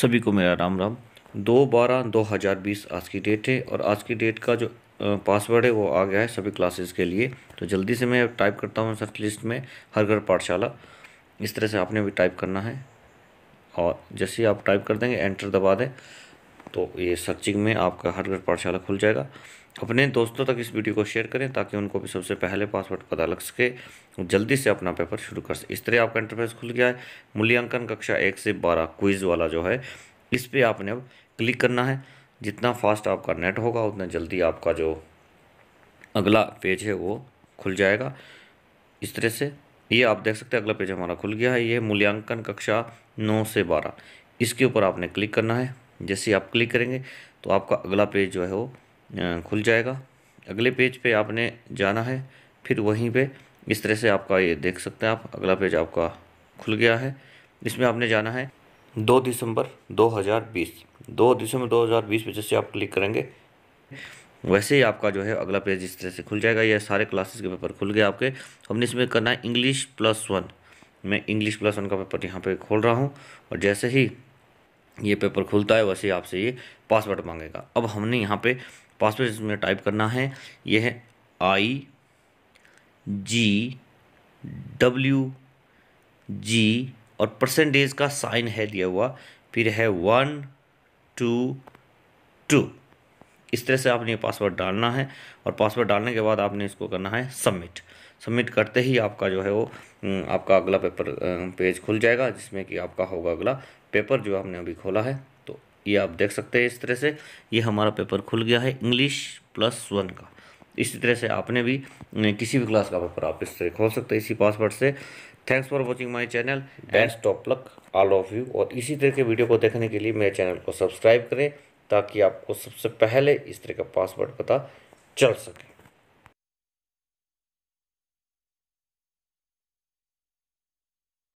सभी को मेरा राम राम दो बारह दो हज़ार बीस आज की डेट है और आज की डेट का जो पासवर्ड है वो आ गया है सभी क्लासेस के लिए तो जल्दी से मैं टाइप करता हूँ सर्च लिस्ट में हर घर पाठशाला इस तरह से आपने भी टाइप करना है और जैसे ही आप टाइप कर देंगे एंटर दबा दें तो ये सर्चिंग में आपका हर घर पाठशाला खुल जाएगा अपने दोस्तों तक इस वीडियो को शेयर करें ताकि उनको भी सबसे पहले पासवर्ड पता लग सके जल्दी से अपना पेपर शुरू कर सके इस तरह आपका इंटरफेस खुल गया है मूल्यांकन कक्षा एक से बारह क्विज वाला जो है इस पर आपने अब क्लिक करना है जितना फास्ट आपका नेट होगा उतना जल्दी आपका जो अगला पेज है वो खुल जाएगा इस तरह से ये आप देख सकते हैं अगला पेज हमारा खुल गया है ये मूल्यांकन कक्षा नौ से बारह इसके ऊपर आपने क्लिक करना है जैसे आप क्लिक करेंगे तो आपका अगला पेज जो है वो खुल जाएगा अगले पेज पे आपने जाना है फिर वहीं पे इस तरह से आपका ये देख सकते हैं आप अगला पेज आपका खुल गया है इसमें आपने जाना है दो दिसंबर 2020 दो दिसंबर 2020 पे जैसे आप क्लिक करेंगे वैसे ही आपका जो है अगला पेज इस तरह से खुल जाएगा यह सारे क्लासेस के पेपर खुल गए आपके हमने इसमें करना है इंग्लिश प्लस वन मैं इंग्लिश प्लस वन का पेपर यहाँ पे खोल रहा हूँ और जैसे ही ये पेपर खुलता है वैसे ही आपसे ये पासवर्ड मांगेगा अब हमने यहाँ पे पासवर्ड इसमें टाइप करना है यह है आई जी डब्ल्यू जी और परसेंटेज का साइन है दिया हुआ फिर है वन टू टू इस तरह से आपने पासवर्ड डालना है और पासवर्ड डालने के बाद आपने इसको करना है सबमिट सबमिट करते ही आपका जो है वो हम्म, आपका अगला पेपर पेज खुल जाएगा जिसमें कि आपका होगा अगला पेपर जो हमने अभी खोला है तो ये आप देख सकते हैं इस तरह से ये हमारा पेपर खुल गया है इंग्लिश प्लस वन का इसी तरह से आपने भी किसी भी क्लास का पेपर आप इस तरह खोल सकते हैं इसी पासवर्ड से thanks for watching my channel and top luck all of you और इसी तरह के वीडियो को देखने के लिए मेरे चैनल को सब्सक्राइब करें ताकि आपको सबसे पहले इस तरह का पासवर्ड पता चल सके